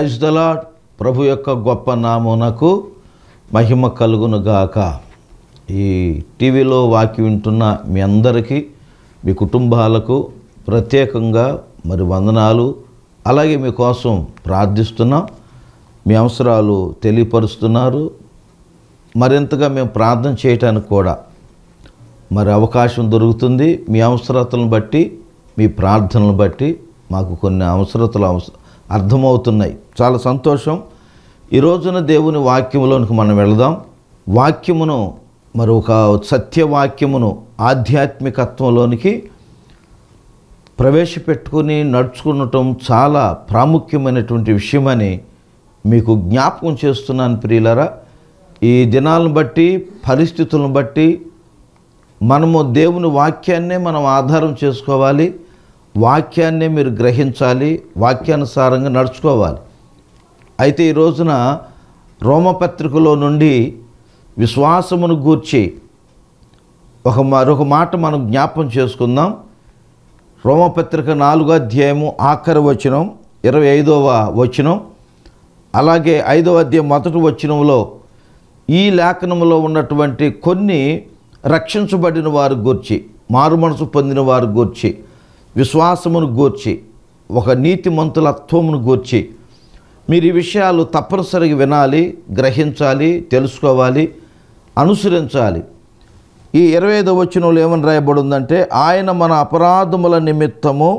praise lord ప్రభు యొక్క గొప్ప నామునకు మహిమ కలుగును గాక ఈ టీవీలో వాకి వింటున్న మీ అందరికీ మీ కుటుంబాలకు ప్రత్యేకంగా మరి వందనాలు అలాగే మీకోసం ప్రార్థిస్తున్నాం మీ అవసరాలు తెలియపరుస్తున్నారు మరింతగా మేము ప్రార్థన చేయటానికి కూడా మరి అవకాశం దొరుకుతుంది మీ అవసరతలను బట్టి మీ ప్రార్థనలు బట్టి మాకు కొన్ని అవసరతలు అవసరం అర్థమవుతున్నాయి చాలా సంతోషం ఈ రోజున దేవుని వాక్యంలోనికి మనం వెళదాం వాక్యమును మరి ఒక సత్యవాక్యమును ఆధ్యాత్మికత్వంలోనికి ప్రవేశపెట్టుకుని నడుచుకునటం చాలా ప్రాముఖ్యమైనటువంటి విషయమని మీకు జ్ఞాపకం చేస్తున్నాను ప్రియులరా ఈ దినాలను బట్టి పరిస్థితులను బట్టి మనము దేవుని వాక్యాన్నే మనం ఆధారం చేసుకోవాలి వాక్యాన్ని మీరు గ్రహించాలి వాక్యానుసారంగా నడుచుకోవాలి అయితే ఈ రోజున రోమపత్రికలో నుండి విశ్వాసమును గూర్చి ఒక మరొక మాట మనం జ్ఞాపం చేసుకుందాం రోమపత్రిక నాలుగో అధ్యాయము ఆఖరి వచనం ఇరవై ఐదవ వచనం అలాగే ఐదవ అధ్యాయం మొదటి వచనంలో ఈ లేఖనంలో ఉన్నటువంటి కొన్ని రక్షించబడిన వారి గూర్చి మారు మనసు పొందిన వారి గూర్చి విశ్వాసమును గూర్చి ఒక నీతిమంతులత్వమును గూర్చి మీరు ఈ విషయాలు తప్పనిసరిగా వినాలి గ్రహించాలి తెలుసుకోవాలి అనుసరించాలి ఈ ఇరవై వచ్చిన వాళ్ళు ఏమని రాయబడిందంటే ఆయన మన అపరాధముల నిమిత్తము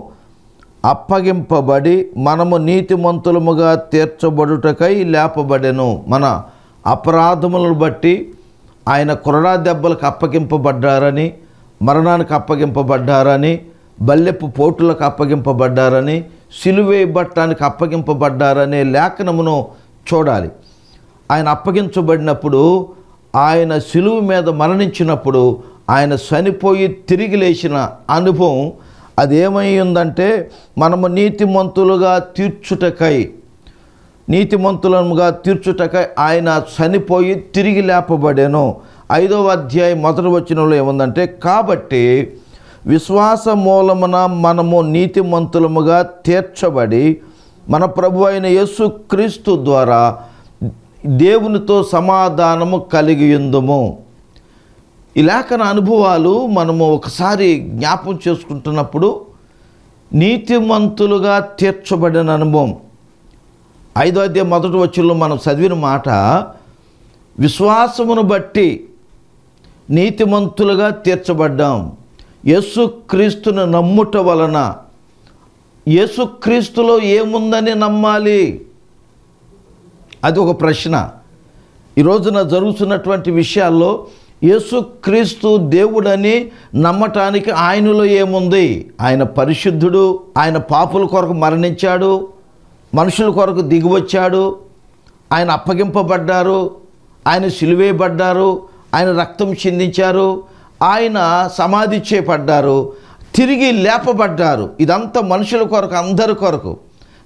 అప్పగింపబడి మనము నీతిమంతులముగా తీర్చబడుటకై లేపబడెను మన అపరాధములను బట్టి ఆయన కొరడా దెబ్బలకు అప్పగింపబడ్డారని మరణానికి అప్పగింపబడ్డారని బల్లెపు పోటులకు అప్పగింపబడ్డారని సిలువేయబట్టానికి అప్పగింపబడ్డారనే లేఖనమును చూడాలి ఆయన అప్పగించబడినప్పుడు ఆయన సిలువు మీద మరణించినప్పుడు ఆయన చనిపోయి తిరిగి లేచిన అనుభవం అదేమై ఉందంటే మనము నీతిమంతులుగా తీర్చుటకై నీతిమంతులముగా తీర్చుటకై ఆయన చనిపోయి తిరిగి లేపబడేను ఐదవ అధ్యాయం మొదటి వచ్చినలో ఏముందంటే కాబట్టి విశ్వాస మూలమున మనము నీతిమంతులముగా తీర్చబడి మన ప్రభు అయిన యేసుక్రీస్తు ద్వారా దేవునితో సమాధానము కలిగి ఉందము ఈ లేఖన అనుభవాలు మనము ఒకసారి జ్ఞాపం చేసుకుంటున్నప్పుడు నీతిమంతులుగా తీర్చబడిన అనుభవం ఐదో అధ్యాయ మొదటి వచ్చుల్లో మనం చదివిన మాట విశ్వాసమును బట్టి నీతిమంతులుగా తీర్చబడ్డాం యేసుక్రీస్తును నమ్ముట వలన యేసుక్రీస్తులో ఏముందని నమ్మాలి అది ఒక ప్రశ్న ఈ రోజున జరుగుతున్నటువంటి విషయాల్లో యేసుక్రీస్తు దేవుడని నమ్మటానికి ఆయనలో ఏముంది ఆయన పరిశుద్ధుడు ఆయన పాపుల కొరకు మరణించాడు మనుషుల కొరకు దిగివచ్చాడు ఆయన అప్పగింపబడ్డారు ఆయన సిలువేయబడ్డారు ఆయన రక్తం చిందించారు ఆయన సమాధి చేపడ్డారు తిరిగి లేపబడ్డారు ఇదంతా మనుషుల కొరకు అందరి కొరకు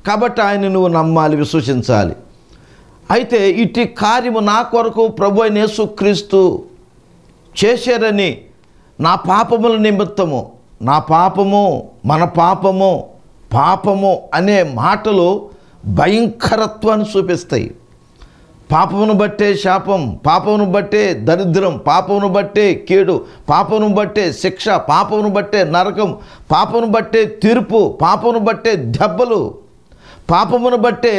కాబట్టి ఆయన నువ్వు నమ్మాలి విశ్వసించాలి అయితే ఇటు కార్యము నా కొరకు ప్రభు అయిన యేసుక్రీస్తు చేశారని నా పాపముల నిమిత్తము నా పాపము మన పాపము పాపము అనే మాటలు భయంకరత్వాన్ని చూపిస్తాయి పాపమును బట్టే శాపం పాపమును బట్టే దరిద్రం పాపమును బట్టే కీడు పాపమును బట్టే శిక్ష పాపమును బట్టే నరకం పాపమును బట్టే తీర్పు పాపమును బట్టే దెబ్బలు పాపమును బట్టే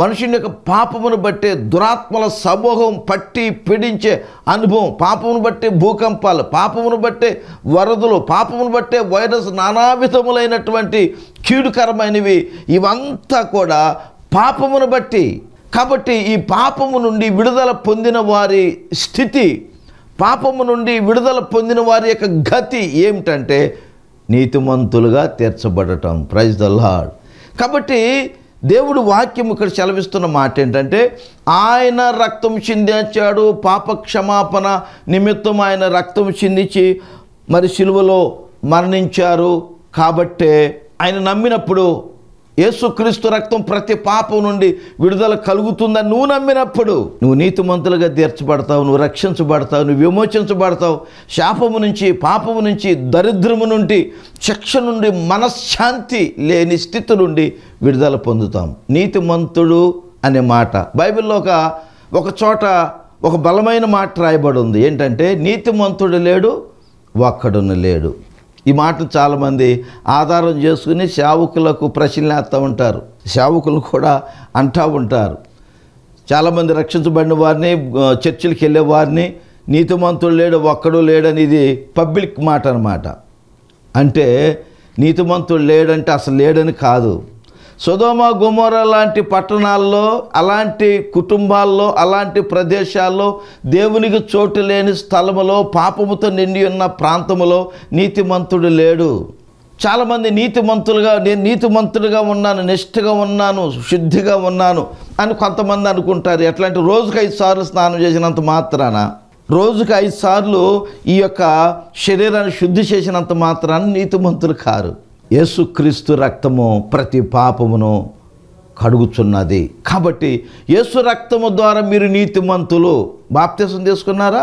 మనుషుని యొక్క పాపమును బట్టే దురాత్మల సమూహం పట్టి పీడించే అనుభవం పాపమును బట్టే భూకంపాలు పాపమును బట్టే వరదలు పాపమును బట్టే వైరస్ నానావిధములైనటువంటి కీడుకరమైనవి ఇవంతా కూడా పాపమును బట్టి కాబట్టి ఈ పాపము నుండి విడుదల పొందిన వారి స్థితి పాపము నుండి విడుదల పొందిన వారి యొక్క గతి ఏమిటంటే నీతిమంతులుగా తీర్చబడటం ప్రైజ్ ద లాడ్ కాబట్టి దేవుడు వాక్యం ఇక్కడ చలవిస్తున్న మాట ఏంటంటే ఆయన రక్తం చిందించాడు పాప క్షమాపణ నిమిత్తం ఆయన రక్తం చిందించి మరి సిలువలో మరణించారు కాబట్టే ఆయన నమ్మినప్పుడు యేసుక్రీస్తు రక్తం ప్రతి పాపం నుండి విడుదల కలుగుతుందని నువ్వు నమ్మినప్పుడు నువ్వు నీతిమంతులుగా తీర్చబడతావు నువ్వు రక్షించబడతావు నువ్వు విమోచించబడతావు శాపము నుంచి పాపము నుంచి దరిద్రము నుండి శిక్ష నుండి మనశ్శాంతి లేని స్థితి నుండి విడుదల పొందుతాం నీతిమంతుడు అనే మాట బైబిల్లో ఒక ఒక చోట ఒక బలమైన మాట రాయబడి ఉంది ఏంటంటే నీతిమంతుడు లేడు ఒక్కడును లేడు ఈ మాటలు చాలామంది ఆధారం చేసుకుని సేవకులకు ప్రశ్నలేస్తూ ఉంటారు సేవకులు కూడా అంటూ ఉంటారు చాలామంది రక్షించబడిన వారిని చర్చిలకు వెళ్ళే వారిని నీతిమంతుడు లేడు ఒక్కడు లేడనేది పబ్లిక్ మాట అనమాట అంటే నీతిమంతుడు లేడంటే అసలు లేడని కాదు సుధోమ గుమోర లాంటి పట్టణాల్లో అలాంటి కుటుంబాల్లో అలాంటి ప్రదేశాల్లో దేవునికి చోటు లేని స్థలములో పాపముతో నిండి ఉన్న ప్రాంతములో నీతిమంతుడు లేడు చాలామంది నీతిమంతులుగా నేను నీతిమంతులుగా ఉన్నాను నిష్ఠగా ఉన్నాను శుద్ధిగా ఉన్నాను అని కొంతమంది అనుకుంటారు ఎట్లాంటి రోజుకి రోజుకు ఐదు సార్లు స్నానం చేసినంత మాత్రాన రోజుకు ఐదు సార్లు ఈ యొక్క శరీరాన్ని శుద్ధి చేసినంత మాత్రాన నీతిమంతులు కారు యేసుక్రీస్తు రక్తము ప్రతి పాపమును కడుగుచున్నది కాబట్టి యేసు రక్తము ద్వారా మీరు నీతిమంతులు బాప్తీసం తీసుకున్నారా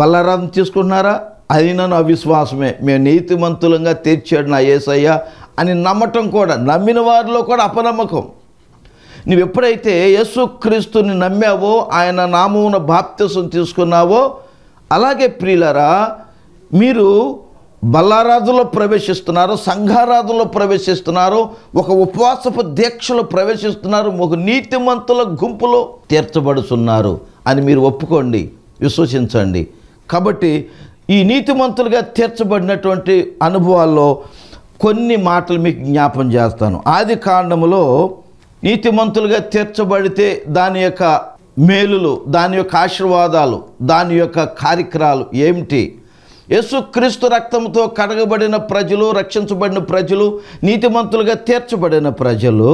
బలరాధం తీసుకున్నారా అది నన్ను అవిశ్వాసమే మేము నీతిమంతులంగా తీర్చాడు నా ఏసయ్య అని నమ్మటం కూడా నమ్మిన వారిలో కూడా అపనమ్మకం నువ్వు ఎప్పుడైతే యేసుక్రీస్తుని నమ్మావో ఆయన నామమున బాప్తీసం తీసుకున్నావో అలాగే ప్రియులరా మీరు బల్లారాజులో ప్రవేశిస్తున్నారు సంఘారాజులో ప్రవేశిస్తున్నారు ఒక ఉపవాసపు దీక్షలో ప్రవేశిస్తున్నారు ఒక నీతిమంతుల గుంపులో తీర్చబడుతున్నారు అని మీరు ఒప్పుకోండి విశ్వసించండి కాబట్టి ఈ నీతిమంతులుగా తీర్చబడినటువంటి అనుభవాల్లో కొన్ని మాటలు మీకు జ్ఞాపం చేస్తాను ఆది కాండములో నీతిమంతులుగా తీర్చబడితే దాని యొక్క మేలులు దాని యొక్క ఆశీర్వాదాలు దాని యొక్క కార్యక్రమాలు ఏమిటి యేసుక్రీస్తు రక్తంతో కడగబడిన ప్రజలు రక్షించబడిన ప్రజలు నీతిమంతులుగా తీర్చబడిన ప్రజలు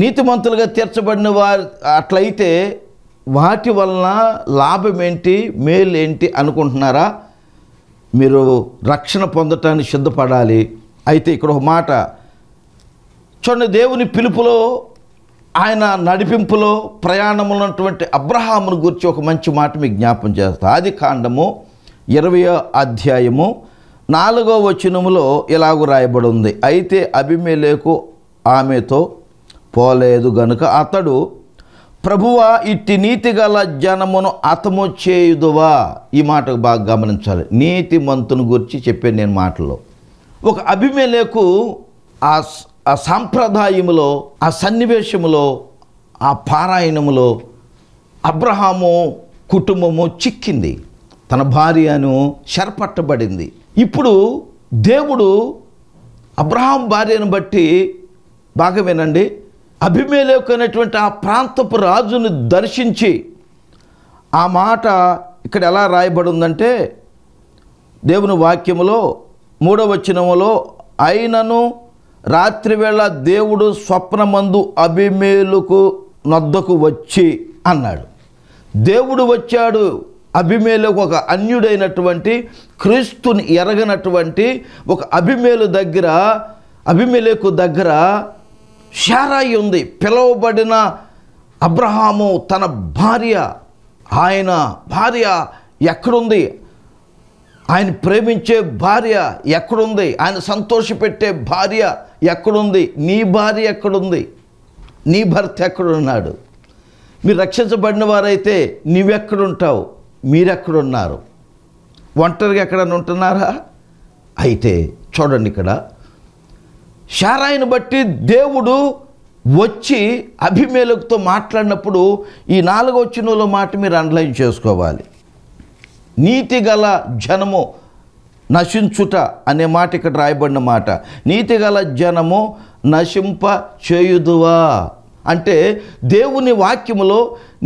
నీతిమంతులుగా తీర్చబడిన వారి అట్లయితే వాటి వలన లాభం ఏంటి మేలు ఏంటి అనుకుంటున్నారా మీరు రక్షణ పొందటానికి సిద్ధపడాలి అయితే ఇక్కడ ఒక మాట చూడండి దేవుని పిలుపులో ఆయన నడిపింపులో ప్రయాణంలో ఉన్నటువంటి అబ్రహామును గురించి ఒక మంచి మాట మీకు జ్ఞాపం చేస్తా ఆది కాండము ఇరవయో అధ్యాయము నాలుగో వచనములో ఇలాగు ఉంది అయితే అభిమేలేకు ఆమెతో పోలేదు గనుక అతడు ప్రభువా ఇట్టి నీతి గల జనమును అతము చేయుదువా ఈ మాటకు బాగా గమనించాలి నీతి మంతును గురించి చెప్పాను నేను మాటలో ఒక అభిమేలేకు ఆ ఆ సాంప్రదాయములో ఆ సన్నివేశములో ఆ పారాయణములో అబ్రహాము కుటుంబము చిక్కింది తన భార్యను శరపట్టబడింది ఇప్పుడు దేవుడు అబ్రహాం భార్యను బట్టి బాగా వినండి అభిమేలేకు అనేటువంటి ఆ ప్రాంతపు రాజును దర్శించి ఆ మాట ఇక్కడ ఎలా రాయబడిందంటే దేవుని వాక్యములో మూడవచనములో అయినను రాత్రివేళ దేవుడు స్వప్నమందు అభిమేలుకు నొద్దకు వచ్చి అన్నాడు దేవుడు వచ్చాడు అభిమేలకు ఒక అన్యుడైనటువంటి క్రీస్తుని ఎరగనటువంటి ఒక అభిమేలు దగ్గర అభిమేలకు దగ్గర షారాయి ఉంది పిలువబడిన అబ్రహాము తన భార్య ఆయన భార్య ఎక్కడుంది ఆయన ప్రేమించే భార్య ఎక్కడుంది ఆయన సంతోషపెట్టే భార్య ఎక్కడుంది నీ భార్య ఎక్కడుంది నీ భర్త ఎక్కడున్నాడు మీరు రక్షించబడిన వారైతే నీవెక్కడుంటావు మీరెక్కడున్నారు ఒంటరిగా ఎక్కడన్నా ఉంటున్నారా అయితే చూడండి ఇక్కడ షారాయిని బట్టి దేవుడు వచ్చి అభిమేలకుతో మాట్లాడినప్పుడు ఈ నాలుగో చిన్నలో మాట మీరు అండర్లైన్ చేసుకోవాలి నీతి గల జనము నశించుట అనే మాట ఇక్కడ రాయబడిన మాట నీతి గల జనము నశింప చేయుదువా అంటే దేవుని వాక్యములో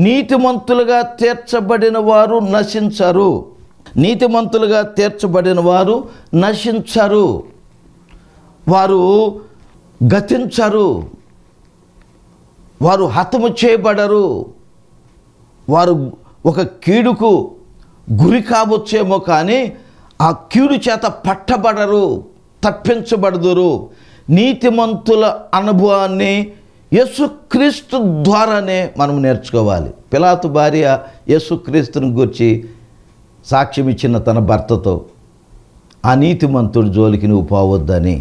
నీతిమంతులుగా తీర్చబడిన వారు నశించరు నీతిమంతులుగా తీర్చబడిన వారు నశించరు వారు గతించరు వారు హతము చేయబడరు వారు ఒక కీడుకు గురి కావచ్చేమో కానీ ఆ కీడు చేత పట్టబడరు తప్పించబడదురు నీతిమంతుల అనుభవాన్ని యేసుక్రీస్తు ద్వారానే మనం నేర్చుకోవాలి పిలాతు భార్య యేసుక్రీస్తుని గురించి సాక్ష్యం ఇచ్చిన తన భర్తతో ఆ నీతిమంతుడు జోలికి నువ్వు పోవద్దని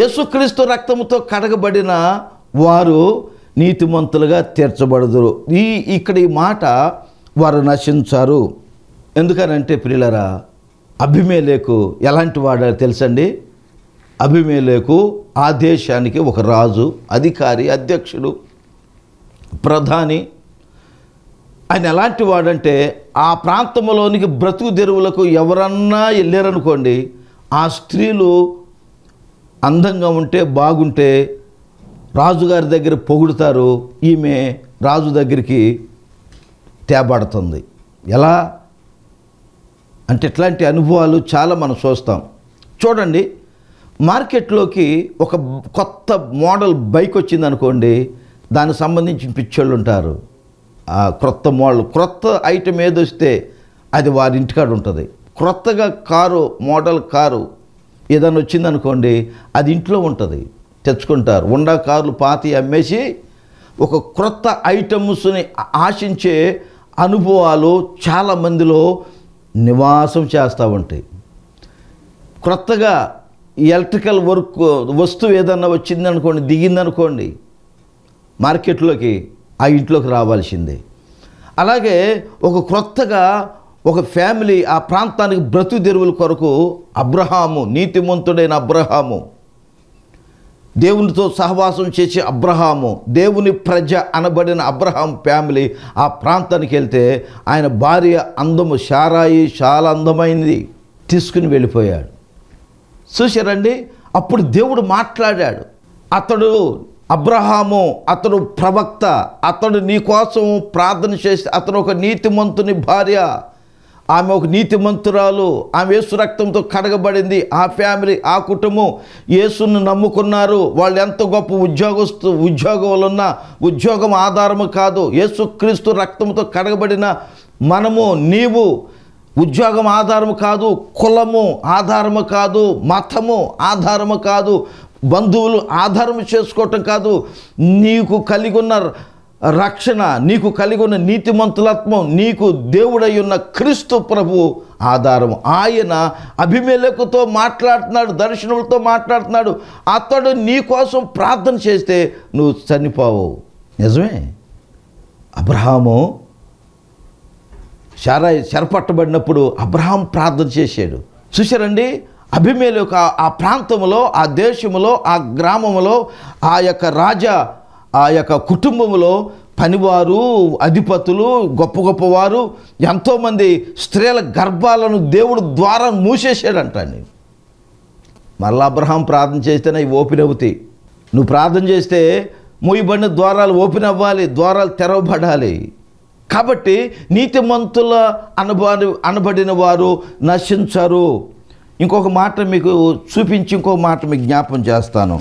యేసుక్రీస్తు రక్తముతో కడగబడిన వారు నీతిమంతులుగా తీర్చబడదురు ఈ ఇక్కడ ఈ మాట వారు నశించారు ఎందుకనంటే ప్రియులరా అభిమేలేకు ఎలాంటి వాడారు తెలుసండి అభిమేలేకు ఆ దేశానికి ఒక రాజు అధికారి అధ్యక్షుడు ప్రధాని ఆయన ఎలాంటి వాడంటే ఆ ప్రాంతంలోనికి బ్రతుకు తెరువులకు ఎవరన్నా వెళ్ళారనుకోండి ఆ స్త్రీలు అందంగా ఉంటే బాగుంటే రాజుగారి దగ్గర పొగుడుతారు ఈమె రాజు దగ్గరికి తేబడుతుంది ఎలా అంటే ఇట్లాంటి అనుభవాలు చాలా మనం చూస్తాం చూడండి మార్కెట్లోకి ఒక కొత్త మోడల్ బైక్ వచ్చింది అనుకోండి దానికి సంబంధించిన పిచ్చోళ్ళు ఉంటారు క్రొత్త మోడల్ క్రొత్త ఐటెం ఏదొస్తే అది వారి ఇంటికాడ ఉంటుంది క్రొత్తగా కారు మోడల్ కారు ఏదైనా వచ్చిందనుకోండి అది ఇంట్లో ఉంటుంది తెచ్చుకుంటారు ఉండా కార్లు పాతి అమ్మేసి ఒక క్రొత్త ఐటమ్స్ని ఆశించే అనుభవాలు చాలామందిలో నివాసం చేస్తూ ఉంటాయి క్రొత్తగా ఎలక్ట్రికల్ వర్క్ వస్తువు ఏదన్నా వచ్చిందనుకోండి దిగిందనుకోండి మార్కెట్లోకి ఆ ఇంట్లోకి రావాల్సిందే అలాగే ఒక క్రొత్తగా ఒక ఫ్యామిలీ ఆ ప్రాంతానికి బ్రతుదెరువుల కొరకు అబ్రహాము నీతిమంతుడైన అబ్రహాము దేవునితో సహవాసం చేసే అబ్రహాము దేవుని ప్రజ అనబడిన అబ్రహాం ఫ్యామిలీ ఆ ప్రాంతానికి వెళ్తే ఆయన భార్య అందము షారాయి చాలా అందమైంది తీసుకుని వెళ్ళిపోయాడు చూసారండి అప్పుడు దేవుడు మాట్లాడాడు అతడు అబ్రహాము అతడు ప్రవక్త అతడు నీ కోసం ప్రార్థన చేసి అతను ఒక నీతిమంతుని భార్య ఆమె ఒక నీతిమంతురాలు ఆమె యేసు రక్తంతో కడగబడింది ఆ ఫ్యామిలీ ఆ కుటుంబం యేసును నమ్ముకున్నారు వాళ్ళు ఎంత గొప్ప ఉద్యోగస్తు ఉద్యోగంలో ఉద్యోగం ఆధారము కాదు యేసుక్రీస్తు రక్తంతో కడగబడిన మనము నీవు ఉద్యోగం ఆధారము కాదు కులము ఆధారము కాదు మతము ఆధారము కాదు బంధువులు ఆధారం చేసుకోవటం కాదు నీకు కలిగి ఉన్న రక్షణ నీకు కలిగి ఉన్న నీతిమంతులత్వం నీకు దేవుడై ఉన్న క్రీస్తు ప్రభు ఆధారం ఆయన అభిమేలకుతో మాట్లాడుతున్నాడు దర్శనములతో మాట్లాడుతున్నాడు అతడు నీ కోసం ప్రార్థన చేస్తే నువ్వు చనిపోవు నిజమే అబ్రహాము శర చెరపట్టబడినప్పుడు అబ్రహాం ప్రార్థన చేశాడు చూశారండి అభిమేలు యొక్క ఆ ప్రాంతంలో ఆ దేశంలో ఆ గ్రామంలో ఆ యొక్క రాజా ఆ యొక్క కుటుంబంలో పనివారు అధిపతులు గొప్ప గొప్పవారు ఎంతోమంది స్త్రీల గర్భాలను దేవుడు ద్వారా మూసేసాడంటండి మరలా అబ్రహాం ప్రార్థన చేస్తేనే ఇవి ఓపెన్ అవుతాయి నువ్వు ప్రార్థన చేస్తే మూయబడిన ద్వారాలు ఓపెన్ అవ్వాలి ద్వారాలు తెరవబడాలి కాబట్టి నీతిమంతుల అనుభవాన్ని అనబడిన వారు నశించరు ఇంకొక మాట మీకు చూపించి ఇంకో మాట మీకు జ్ఞాపం చేస్తాను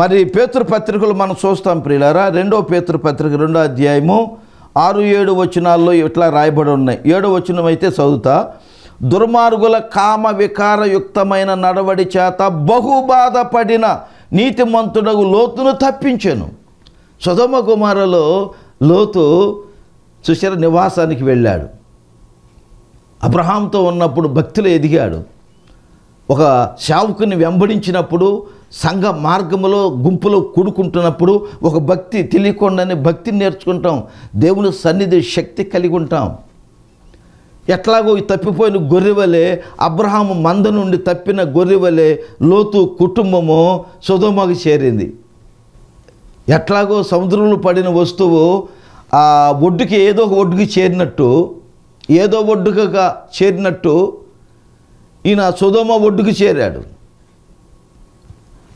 మరి పేతృపత్రికలు మనం చూస్తాం ప్రియులారా రెండో పేతృపత్రిక రెండో అధ్యాయము ఆరు ఏడు వచనాల్లో ఇట్లా రాయబడి ఉన్నాయి ఏడో వచనం అయితే చదువుతా దుర్మార్గుల కామ వికారయుక్తమైన నడవడి చేత బహుబాధపడిన నీతిమంతుడు లోతును తప్పించాను సుధమ కుమారలో లోతు సుశర నివాసానికి వెళ్ళాడు అబ్రహాంతో ఉన్నప్పుడు భక్తులు ఎదిగాడు ఒక శావుకుని వెంబడించినప్పుడు సంఘ మార్గములో గుంపులో కూడుకుంటున్నప్పుడు ఒక భక్తి తెలియకుండానే భక్తిని నేర్చుకుంటాం దేవుని సన్నిధి శక్తి కలిగి ఉంటాం ఎట్లాగో ఈ తప్పిపోయిన గొర్రెవలే అబ్రహాము మంద నుండి తప్పిన గొర్రెవలే లోతు కుటుంబము సుధోమకు చేరింది ఎట్లాగో సముద్రంలో పడిన వస్తువు ఆ ఒడ్డుకి ఏదో ఒక ఒడ్డుకి చేరినట్టు ఏదో ఒడ్డుకగా చేరినట్టు ఈయన సుధోమ ఒడ్డుకు చేరాడు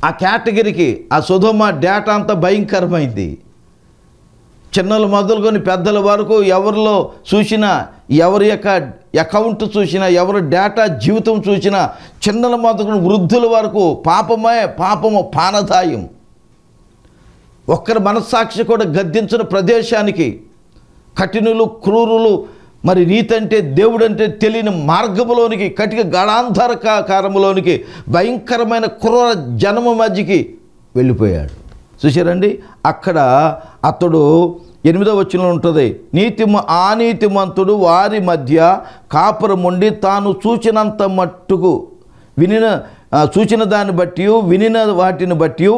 ఆ కేటగిరీకి ఆ సుధోమ డేటా అంతా భయంకరమైంది చిన్నలు మొదలుకొని పెద్దల వరకు ఎవరిలో చూసినా ఎవరి యొక్క అకౌంట్ చూసినా ఎవరి డేటా జీవితం చూసినా చిన్నల మొదలుకొని వృద్ధుల వరకు పాపమే పాపము పానదాయం ఒక్కరి మనస్సాక్షి కూడా గద్దించిన ప్రదేశానికి కఠినులు క్రూరులు మరి నీతంటే దేవుడంటే తెలియని మార్గములోనికి కటిక గణాంధరకారంలోనికి భయంకరమైన క్రూర జనము మధ్యకి వెళ్ళిపోయాడు చూసారండి అక్కడ అతడు ఎనిమిదో వచ్చిన ఉంటుంది నీతి ఆ నీతిమంతుడు వారి మధ్య కాపురముండి తాను చూచినంత మట్టుకు వినిన చూచిన దాన్ని బట్టి వినిన వాటిని బట్టి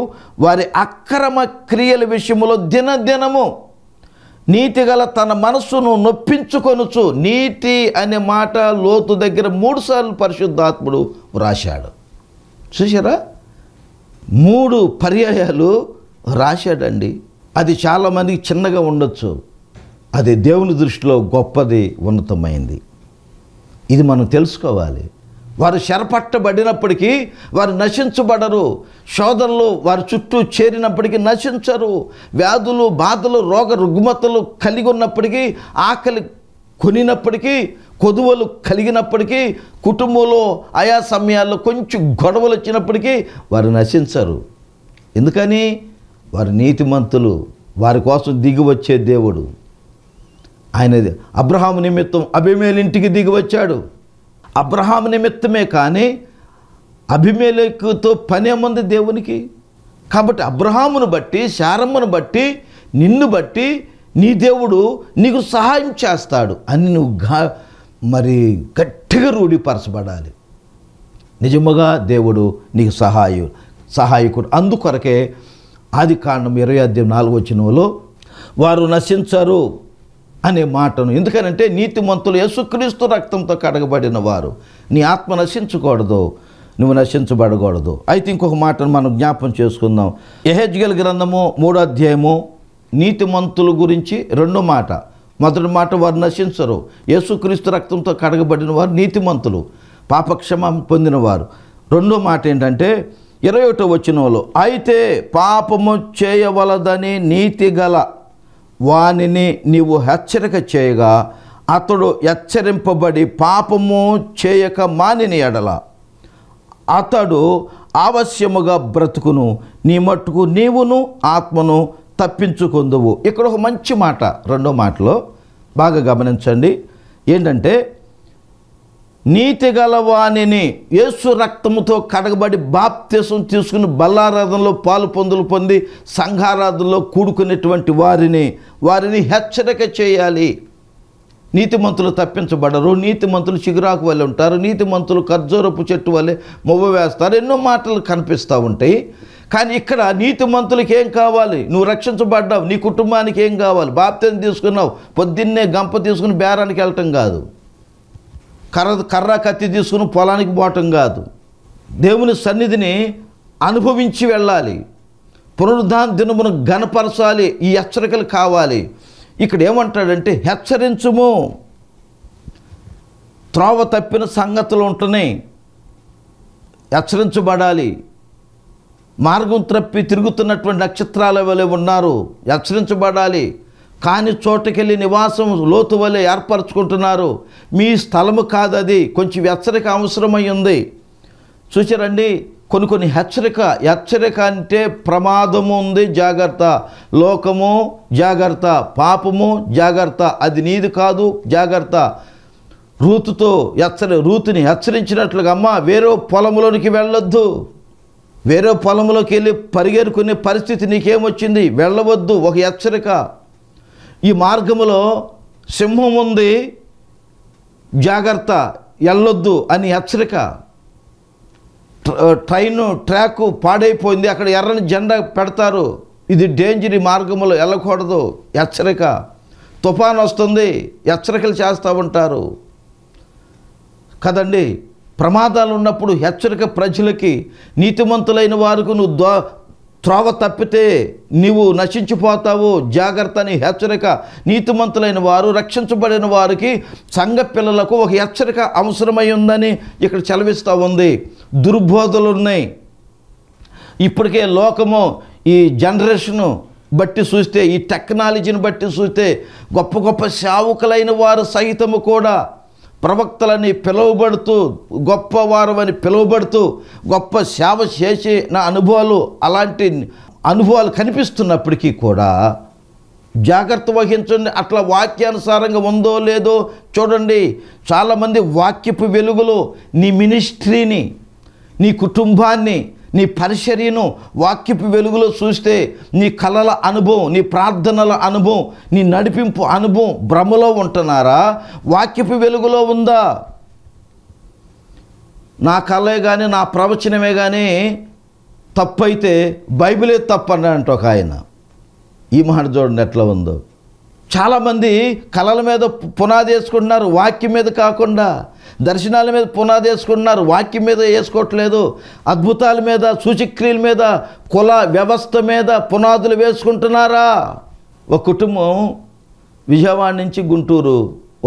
వారి అక్రమ క్రియల విషయంలో దినదినము నీతి గల తన మనస్సును నొప్పించుకొనుచు నీతి అనే మాట లోతు దగ్గర మూడుసార్లు పరిశుద్ధాత్ముడు వ్రాశాడు చూసారా మూడు పర్యాయాలు రాశాడండి అది చాలామందికి చిన్నగా ఉండొచ్చు అది దేవుని దృష్టిలో గొప్పది ఉన్నతమైంది ఇది మనం తెలుసుకోవాలి వారు శరపట్టబడినప్పటికీ వారు నశించబడరు శోధనలు వారి చుట్టూ చేరినప్పటికీ నశించరు వ్యాధులు బాధలు రోగ రుగ్మతలు కలిగి ఉన్నప్పటికీ ఆకలి కొనినప్పటికీ కొదువలు కలిగినప్పటికీ కుటుంబంలో ఆయా సమయాల్లో కొంచెం గొడవలు వచ్చినప్పటికీ వారు నశించరు ఎందుకని వారు నీతిమంతులు వారి కోసం దిగి వచ్చే దేవుడు ఆయన అబ్రహాము నిమిత్తం అభిమేలింటికి దిగి వచ్చాడు అబ్రహాం నిమిత్తమే కానీ అభిమేలకుతో పనేముంది దేవునికి కాబట్టి అబ్రహామును బట్టి శారమ్మను బట్టి నిన్ను బట్టి నీ దేవుడు నీకు సహాయం చేస్తాడు అని నువ్వు గా మరి గట్టిగా రూఢిపరచబడాలి నిజముగా దేవుడు నీకు సహాయం సహాయకుడు అందుకొరకే ఆది కాండం ఇరవై అధ్యయం నాలుగు వచ్చినలో వారు నశించరు అనే మాటను ఎందుకనంటే నీతిమంతులు యేసుక్రీస్తు రక్తంతో కడగబడిన వారు నీ ఆత్మ నశించకూడదు నువ్వు నశించబడకూడదు అయితే ఇంకొక మాటను మనం జ్ఞాపం చేసుకుందాం యహెజ్గల్ గ్రంథము మూడో అధ్యాయము నీతిమంతుల గురించి రెండు మాట మొదటి మాట వారు నశించరు యేసుక్రీస్తు రక్తంతో కడగబడిన వారు నీతిమంతులు పాపక్షమం పొందినవారు రెండో మాట ఏంటంటే ఇరవై ఒకటో వచ్చిన వాళ్ళు అయితే పాపము చేయవలదని నీతి గల వానిని నీవు హెచ్చరిక చేయగా అతడు హెచ్చరింపబడి పాపము చేయక మానిని ఎడల అతడు ఆవశ్యముగా బ్రతుకును నీ మట్టుకు నీవును ఆత్మను తప్పించుకుందువు ఇక్కడ ఒక మంచి మాట రెండో మాటలో బాగా గమనించండి ఏంటంటే నీతి గలవాణిని యేసు రక్తముతో కడగబడి బాప్త్యసం తీసుకుని బల్లారాధనలో పాలు పొందులు పొంది సంఘారాధనలో కూడుకునేటువంటి వారిని వారిని హెచ్చరిక చేయాలి నీతిమంతులు తప్పించబడరు నీతిమంతులు చిగురాకు వల్ల ఉంటారు నీతిమంతులు ఖర్జూరపు చెట్టు వల్లే మువ్వ వేస్తారు ఎన్నో మాటలు కనిపిస్తూ ఉంటాయి కానీ ఇక్కడ నీతిమంతులకి ఏం కావాలి నువ్వు రక్షించబడ్డావు నీ కుటుంబానికి ఏం కావాలి బాప్త్యం తీసుకున్నావు పొద్దున్నే గంప తీసుకుని బేరానికి వెళ్ళటం కాదు కర్ర కర్ర కత్తి తీసుకుని పొలానికి పోవటం కాదు దేవుని సన్నిధిని అనుభవించి వెళ్ళాలి పునరుద్ధాన దినమును గనపరచాలి ఈ హెచ్చరికలు కావాలి ఇక్కడ ఏమంటాడంటే హెచ్చరించము త్రోవ తప్పిన సంగతులు ఉంటున్నాయి హెచ్చరించబడాలి మార్గం త్రప్పి తిరుగుతున్నటువంటి నక్షత్రాల వలె ఉన్నారు హెచ్చరించబడాలి కాని చోటకెళ్ళి నివాసం లోతు వలె ఏర్పరచుకుంటున్నారు మీ స్థలము కాదది కొంచెం హెచ్చరిక అవసరమై ఉంది చూచారండి కొన్ని కొన్ని హెచ్చరిక హెచ్చరిక అంటే ప్రమాదము ఉంది జాగ్రత్త లోకము జాగ్రత్త పాపము జాగ్రత్త అది నీది కాదు జాగ్రత్త రూతుతో హెచ్చర రూతుని హెచ్చరించినట్లుగా అమ్మ వేరే పొలంలోనికి వెళ్ళొద్దు వేరే పొలంలోకి వెళ్ళి పరిగెరుకునే పరిస్థితి నీకేమొచ్చింది వెళ్ళవద్దు ఒక హెచ్చరిక ఈ మార్గములో సింహం ఉంది జాగ్రత్త వెళ్ళొద్దు అని హెచ్చరిక ట్రైన్ ట్రాక్ పాడైపోయింది అక్కడ ఎర్రని జెండా పెడతారు ఇది డేంజర్ మార్గంలో వెళ్ళకూడదు హెచ్చరిక తుఫాన్ వస్తుంది హెచ్చరికలు చేస్తూ ఉంటారు కదండి ప్రమాదాలు ఉన్నప్పుడు హెచ్చరిక ప్రజలకి నీతిమంతులైన వారికి నువ్వు త్రోవ తప్పితే నీవు నశించిపోతావు జాగ్రత్త అని హెచ్చరిక నీతిమంతులైన వారు రక్షించబడిన వారికి సంఘ పిల్లలకు ఒక హెచ్చరిక అవసరమై ఉందని ఇక్కడ చలవిస్తూ ఉంది దుర్బోధలు ఉన్నాయి ఇప్పటికే లోకము ఈ జనరేషను బట్టి చూస్తే ఈ టెక్నాలజీని బట్టి చూస్తే గొప్ప గొప్ప సేవకులైన వారు సహితము కూడా ప్రవక్తలని పిలువబడుతూ గొప్పవారు అని పిలువబడుతూ గొప్ప సేవ చేసి నా అనుభవాలు అలాంటి అనుభవాలు కనిపిస్తున్నప్పటికీ కూడా జాగ్రత్త వహించండి అట్లా వాక్యానుసారంగా ఉందో లేదో చూడండి చాలామంది వాక్యపు వెలుగులో నీ మినిస్ట్రీని నీ కుటుంబాన్ని నీ పరిచర్యను వాక్యపు వెలుగులో చూస్తే నీ కళల అనుభవం నీ ప్రార్థనల అనుభవం నీ నడిపింపు అనుభవం భ్రమలో ఉంటున్నారా వాక్యపు వెలుగులో ఉందా నా కళే కానీ నా ప్రవచనమే కానీ తప్పైతే బైబిలే తప్పు అన్నాడంట ఒక ఆయన ఈ మాట చూడండి ఎట్లా ఉందో చాలామంది కళల మీద పునాది వేసుకుంటున్నారు వాక్యం మీద కాకుండా దర్శనాల మీద పునాది వేసుకుంటున్నారు వాక్యం మీద వేసుకోవట్లేదు అద్భుతాల మీద సూచిక్రియల మీద కుల వ్యవస్థ మీద పునాదులు వేసుకుంటున్నారా ఒక కుటుంబం విజయవాడ నుంచి గుంటూరు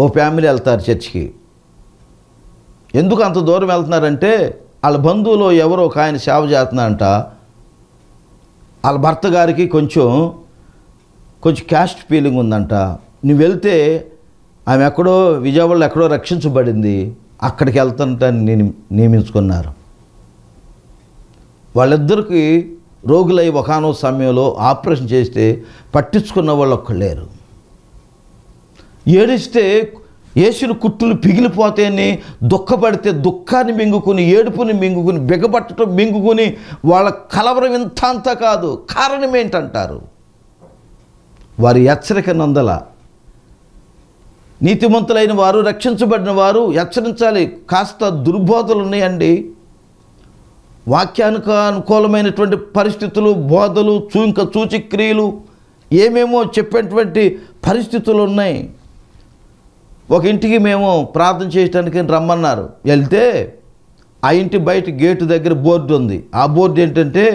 ఓ ఫ్యామిలీ వెళ్తారు చర్చికి ఎందుకు అంత దూరం వెళ్తున్నారంటే వాళ్ళ బంధువులు ఎవరో ఒక ఆయన సేవ చేస్తున్నారంట వాళ్ళ భర్త గారికి కొంచెం కొంచెం క్యాస్ట్ ఫీలింగ్ ఉందంట నువ్వు వెళ్తే ఆమె ఎక్కడో విజయవాడలో ఎక్కడో రక్షించబడింది అక్కడికి వెళ్తుంటాను నియమించుకున్నారు వాళ్ళిద్దరికి రోగులై ఒకనో సమయంలో ఆపరేషన్ చేస్తే పట్టించుకున్న వాళ్ళు ఒక్కరు లేరు ఏడిస్తే ఏసిన కుట్టులు పిగిలిపోతాయని దుఃఖపడితే దుఃఖాన్ని మింగుకుని ఏడుపుని మింగుకుని బిగబట్టడం మింగుకుని వాళ్ళ కలవరం ఇంత అంత కాదు కారణం ఏంటంటారు వారి హెచ్చరిక నందల నీతిమంతులైన వారు రక్షించబడిన వారు హెచ్చరించాలి కాస్త దుర్బోధలు ఉన్నాయండి వాక్యానికి అనుకూలమైనటువంటి పరిస్థితులు బోధలు చూ ఇంకా సూచిక్రియలు ఏమేమో చెప్పేటువంటి పరిస్థితులు ఉన్నాయి ఒక ఇంటికి మేము ప్రార్థన చేయడానికి రమ్మన్నారు వెళ్తే ఆ ఇంటి బయట గేటు దగ్గర బోర్డు ఉంది ఆ బోర్డు ఏంటంటే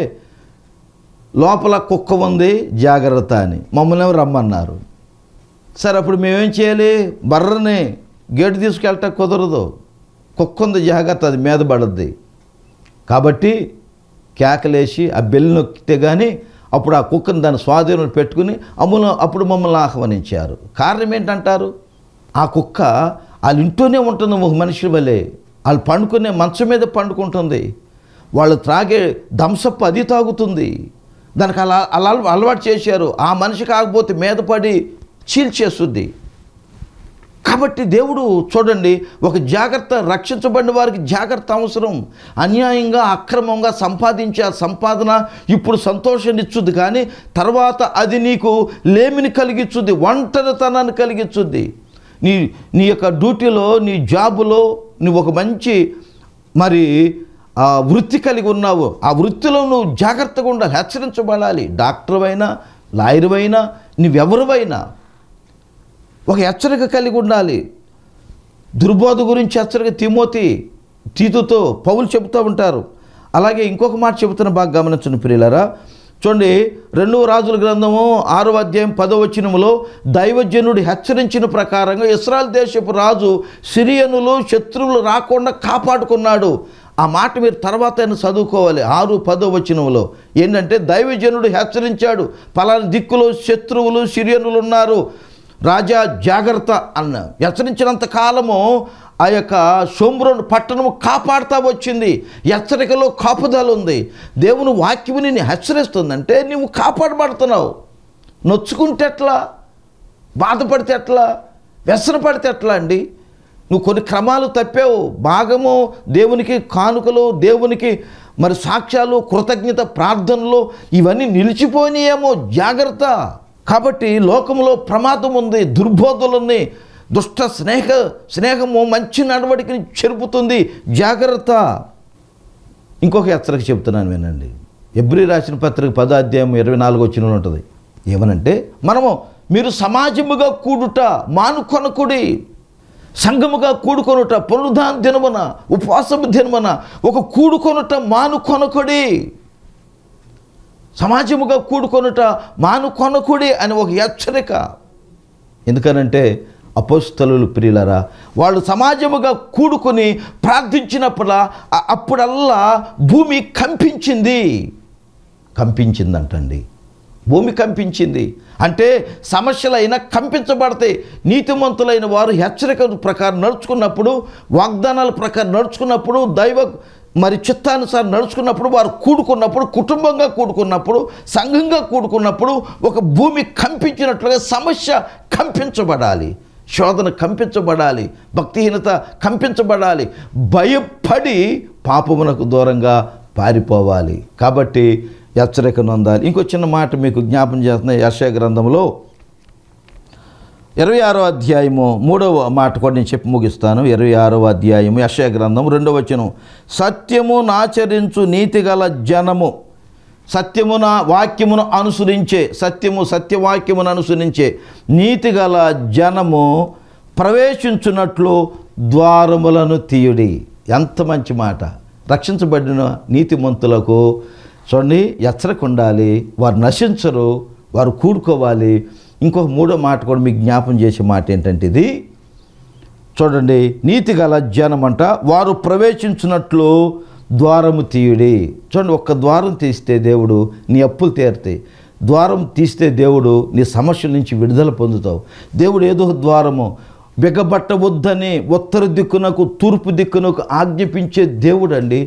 లోపల కుక్క ఉంది జాగ్రత్త అని మమ్మల్ని రమ్మన్నారు సరే అప్పుడు మేమేం చేయాలి బర్రని గేటు తీసుకెళ్ళటం కుదరదు కుక్క ఉంది జాగ్రత్త అది మీద పడుద్ది కాబట్టి కేకలేసి ఆ బెల్లి నొక్కితే కానీ అప్పుడు ఆ కుక్కను దాని స్వాధీనం పెట్టుకుని అమ్ములు అప్పుడు మమ్మల్ని ఆహ్వానించారు కారణం ఏంటంటారు ఆ కుక్క వాళ్ళు ఇంట్లోనే ఉంటుంది ఒక మనిషి వల్లే వాళ్ళు పండుకునే మంచం మీద పండుకుంటుంది వాళ్ళు త్రాగే ధంసప్పు అది తాగుతుంది దానికి అలా అలా అలవాటు చేశారు ఆ మనిషి కాకపోతే మీద పడి చీల్చేస్తుంది కాబట్టి దేవుడు చూడండి ఒక జాగ్రత్త రక్షించబడిన వారికి జాగ్రత్త అవసరం అన్యాయంగా అక్రమంగా సంపాదించే ఆ సంపాదన ఇప్పుడు సంతోషాన్ని ఇచ్చుద్ది కానీ తర్వాత అది నీకు లేమిని కలిగించుద్ది ఒంటరితనాన్ని కలిగించుద్ది నీ నీ యొక్క డ్యూటీలో నీ జాబులో నువ్వు ఒక మంచి మరి వృత్తి కలిగి ఉన్నావు ఆ వృత్తిలో నువ్వు జాగ్రత్తగా ఉండాలి హెచ్చరించబడాలి డాక్టర్ అయినా లాయర్ అయినా ఒక హెచ్చరిక కలిగి ఉండాలి దుర్బోధ గురించి హెచ్చరిక తిమోతి తీతుతో పౌలు చెబుతూ ఉంటారు అలాగే ఇంకొక మాట చెబుతున్న బాగా గమనించిన ప్రియులరా చూడండి రెండవ రాజుల గ్రంథము ఆరో అధ్యాయం పదో దైవజనుడు హెచ్చరించిన ప్రకారంగా ఇస్రాయల్ దేశపు రాజు సిరియనులు శత్రువులు రాకుండా కాపాడుకున్నాడు ఆ మాట మీరు తర్వాత అయినా చదువుకోవాలి ఆరు పదో వచ్చినములో ఏంటంటే దైవజనుడు హెచ్చరించాడు పలాని దిక్కులు శత్రువులు సిరియనులు ఉన్నారు రాజా జాగ్రత్త అన్న హెచ్చరించినంత కాలము ఆ యొక్క సోమ్రోన్ పట్టణము కాపాడుతా వచ్చింది హెచ్చరికలో కాపుదల ఉంది దేవుని వాక్యము నేను హెచ్చరిస్తుందంటే నువ్వు కాపాడబడుతున్నావు నొచ్చుకుంటే ఎట్లా బాధపడితే ఎట్లా వ్యసనపడితే ఎట్లా అండి నువ్వు కొన్ని క్రమాలు తప్పావు భాగము దేవునికి కానుకలు దేవునికి మరి సాక్ష్యాలు కృతజ్ఞత ప్రార్థనలు ఇవన్నీ నిలిచిపోయినాయేమో జాగ్రత్త కాబట్టి లోకంలో ప్రమాదం ఉంది దుర్బోధలు ఉన్నాయి దుష్ట స్నేహ స్నేహము మంచి నడవడికని చెరుపుతుంది జాగ్రత్త ఇంకొక హెచ్చరిక చెప్తున్నాను వినండి ఎబ్రి రాసిన పత్రిక పదాధ్యాయం ఇరవై నాలుగు వచ్చిన ఉంటుంది ఏమనంటే మనము మీరు సమాజముగా కూడుట మానుకొనకుడి సంఘముగా కూడుకొనుట పునరుదాన దినమున ఉపవాసము దినమున ఒక కూడుకొనుట మానుకొనకుడి సమాజముగా కూడుకొనుట మానుకొనకుడి అని ఒక హెచ్చరిక ఎందుకనంటే అపోస్తలు ప్రియులరా వాళ్ళు సమాజముగా కూడుకొని ప్రార్థించినప్పుడు అప్పుడల్లా భూమి కంపించింది కంపించిందంటండి భూమి కంపించింది అంటే సమస్యలైనా కంపించబడతాయి నీతిమంతులైన వారు హెచ్చరికల ప్రకారం నడుచుకున్నప్పుడు వాగ్దానాల ప్రకారం నడుచుకున్నప్పుడు దైవ మరి చిత్తానుసారం నడుచుకున్నప్పుడు వారు కూడుకున్నప్పుడు కుటుంబంగా కూడుకున్నప్పుడు సంఘంగా కూడుకున్నప్పుడు ఒక భూమి కంపించినట్లుగా సమస్య కంపించబడాలి శోధన కంపించబడాలి భక్తిహీనత కంపించబడాలి భయపడి పాపమునకు దూరంగా పారిపోవాలి కాబట్టి హెచ్చరిక నొందాలి ఇంకో చిన్న మాట మీకు జ్ఞాపం చేస్తున్నాయి యర్ష గ్రంథంలో ఇరవై ఆరో అధ్యాయము మూడవ మాట కూడా నేను చెప్పి ముగిస్తాను ఇరవై ఆరో అధ్యాయము యశయ గ్రంథం రెండవ వచనం సత్యమును ఆచరించు నీతిగల జనము సత్యమున వాక్యమును అనుసరించే సత్యము సత్యవాక్యమును అనుసరించే నీతిగల జనము ప్రవేశించున్నట్లు ద్వారములను తీయుడి ఎంత మంచి మాట రక్షించబడిన నీతిమంతులకు చూడండి ఎచ్చరకుండాలి వారు నశించరు వారు కూడుకోవాలి ఇంకొక మూడో మాట కూడా మీకు జ్ఞాపం చేసే మాట ఏంటంటే ఇది చూడండి నీతి గల జ్ఞానం అంట వారు ప్రవేశించినట్లు ద్వారము తీయుడి చూడండి ఒక్క ద్వారం తీస్తే దేవుడు నీ అప్పులు తీరుతాయి ద్వారం తీస్తే దేవుడు నీ సమస్యల నుంచి విడుదల పొందుతావు దేవుడు ఏదో ద్వారము బిగబట్టవద్దని ఉత్తర దిక్కునకు తూర్పు దిక్కునకు ఆజ్ఞాపించే దేవుడు అండి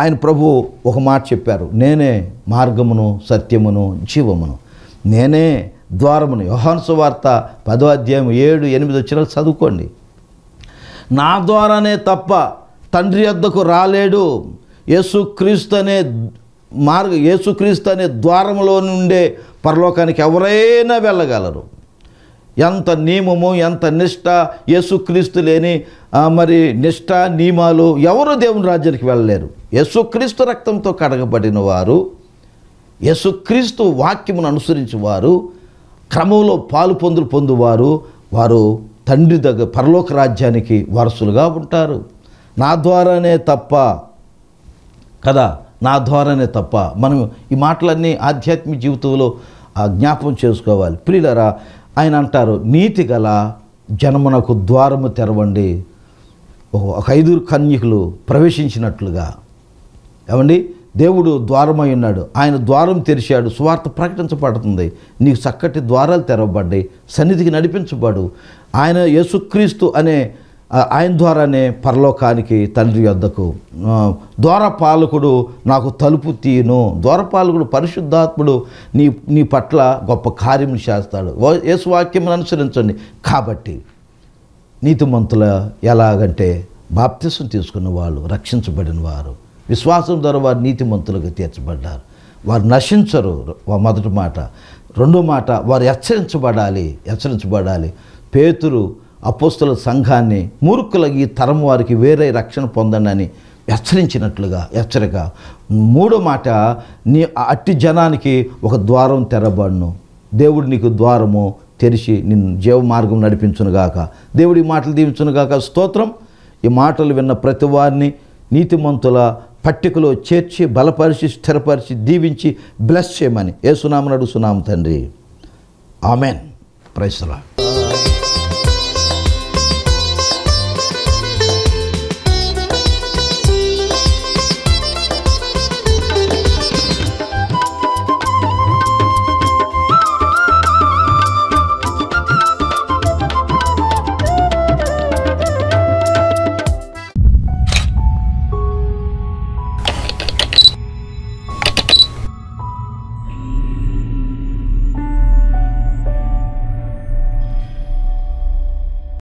ఆయన ప్రభు ఒక మాట చెప్పారు నేనే మార్గమును సత్యమును జీవమును నేనే ద్వారమును యోహాన్సు వార్త పదో అధ్యాయం ఏడు ఎనిమిది వచ్చిన చదువుకోండి నా ద్వారానే తప్ప తండ్రి వద్దకు రాలేడు యేసుక్రీస్తు అనే మార్గ యేసుక్రీస్తు అనే ద్వారంలో నుండే పరలోకానికి ఎవరైనా వెళ్ళగలరు ఎంత నియమము ఎంత నిష్ట యేసుక్రీస్తు లేని మరి నిష్ట నియమాలు ఎవరు దేవుని రాజ్యానికి వెళ్ళలేరు యేసుక్రీస్తు రక్తంతో కడగబడిన వారు యేసుక్రీస్తు వాక్యమును అనుసరించేవారు వారు క్రమంలో పాలు పొందులు పొందువారు వారు తండ్రి దగ్గర పరలోక రాజ్యానికి వారసులుగా ఉంటారు నా ద్వారానే తప్ప కదా నా ద్వారానే తప్ప మనం ఈ మాటలన్నీ ఆధ్యాత్మిక జీవితంలో జ్ఞాపం చేసుకోవాలి ప్రియులరా ఆయన అంటారు నీతి గల జనమునకు ద్వారము తెరవండి ఒక ఐదుగురు కన్యకులు ప్రవేశించినట్లుగా ఏమండి దేవుడు ద్వారమై ఉన్నాడు ఆయన ద్వారం తెరిచాడు సువార్త ప్రకటించబడుతుంది నీకు చక్కటి ద్వారాలు తెరవబడ్డాయి సన్నిధికి నడిపించబడు ఆయన యేసుక్రీస్తు అనే ఆయన ద్వారానే పరలోకానికి తండ్రి వద్దకు ద్వారపాలకుడు నాకు తలుపు తీయను ద్వారపాలకుడు పరిశుద్ధాత్ముడు నీ నీ పట్ల గొప్ప కార్యం చేస్తాడు యేసువాక్యం అనుసరించండి కాబట్టి నీతిమంతుల ఎలాగంటే బాప్తిసం తీసుకున్న వాళ్ళు రక్షించబడిన వారు విశ్వాసం ద్వారా వారు నీతిమంతులుగా తీర్చబడ్డారు వారు నశించరు మొదటి మాట రెండో మాట వారు హెచ్చరించబడాలి హెచ్చరించబడాలి పేతురు అపోస్తుల సంఘాన్ని మూర్ఖుల ఈ తరం వారికి వేరే రక్షణ పొందండి హెచ్చరించినట్లుగా హెచ్చరిక మూడో మాట నీ అట్టి జనానికి ఒక ద్వారం తెరబడును దేవుడు నీకు ద్వారము తెరిచి నిన్ను జీవ మార్గం నడిపించునుగాక దేవుడి మాటలు దీవించునుగాక స్తోత్రం ఈ మాటలు విన్న ప్రతి వారిని నీతిమంతుల పట్టికలో చేర్చి బలపరిచి స్థిరపరిచి దీవించి బ్లెస్ చేయమని ఏ ఏసునామను అడుగుతున్నాము తండ్రి ఆమెన్ ప్రైసలా